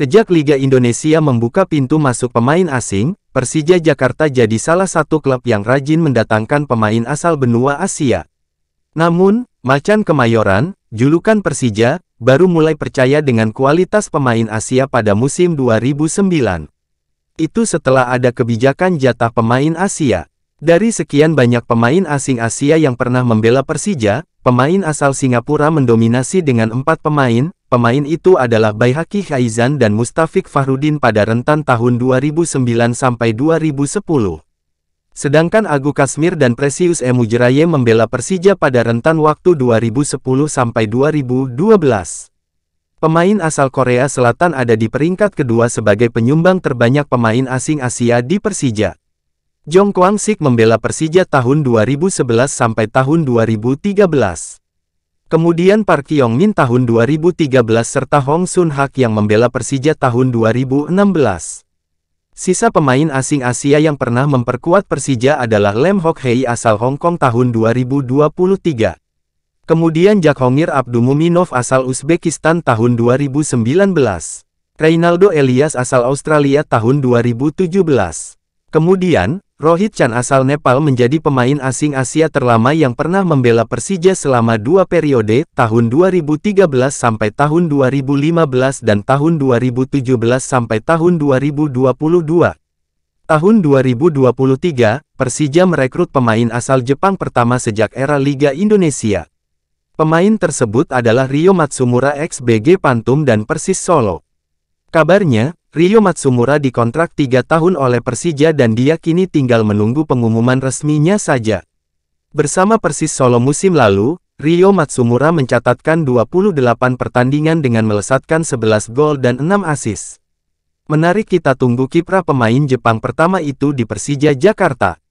Sejak Liga Indonesia membuka pintu masuk pemain asing, Persija Jakarta jadi salah satu klub yang rajin mendatangkan pemain asal benua Asia. Namun, Macan Kemayoran, julukan Persija, baru mulai percaya dengan kualitas pemain Asia pada musim 2009. Itu setelah ada kebijakan jatah pemain Asia. Dari sekian banyak pemain asing Asia yang pernah membela Persija, pemain asal Singapura mendominasi dengan empat pemain, Pemain itu adalah Baihaki Khaizan dan Mustafik Fahrudin pada rentan tahun 2009 sampai 2010. Sedangkan Agu Kasmir dan Precious Emujeraye membela Persija pada rentan waktu 2010 sampai 2012. Pemain asal Korea Selatan ada di peringkat kedua sebagai penyumbang terbanyak pemain asing Asia di Persija. Jong Kwang Sik membela Persija tahun 2011 sampai tahun 2013. Kemudian Park Yong-min tahun 2013 serta Hong Sun-hak yang membela Persija tahun 2016. Sisa pemain asing Asia yang pernah memperkuat Persija adalah Lem Hok Hei asal Hong Kong tahun 2023. Kemudian Jack Hongir Abdumuminov asal Uzbekistan tahun 2019. Reynaldo Elias asal Australia tahun 2017. Kemudian, Rohit Chan asal Nepal menjadi pemain asing Asia terlama yang pernah membela Persija selama dua periode, tahun 2013 sampai tahun 2015 dan tahun 2017 sampai tahun 2022. Tahun 2023, Persija merekrut pemain asal Jepang pertama sejak era Liga Indonesia. Pemain tersebut adalah Rio Matsumura XBG BG Pantum dan Persis Solo. Kabarnya, Ryo Matsumura dikontrak tiga tahun oleh Persija dan dia kini tinggal menunggu pengumuman resminya saja. Bersama Persis Solo musim lalu, Ryo Matsumura mencatatkan 28 pertandingan dengan melesatkan 11 gol dan 6 asis. Menarik kita tunggu kiprah pemain Jepang pertama itu di Persija Jakarta.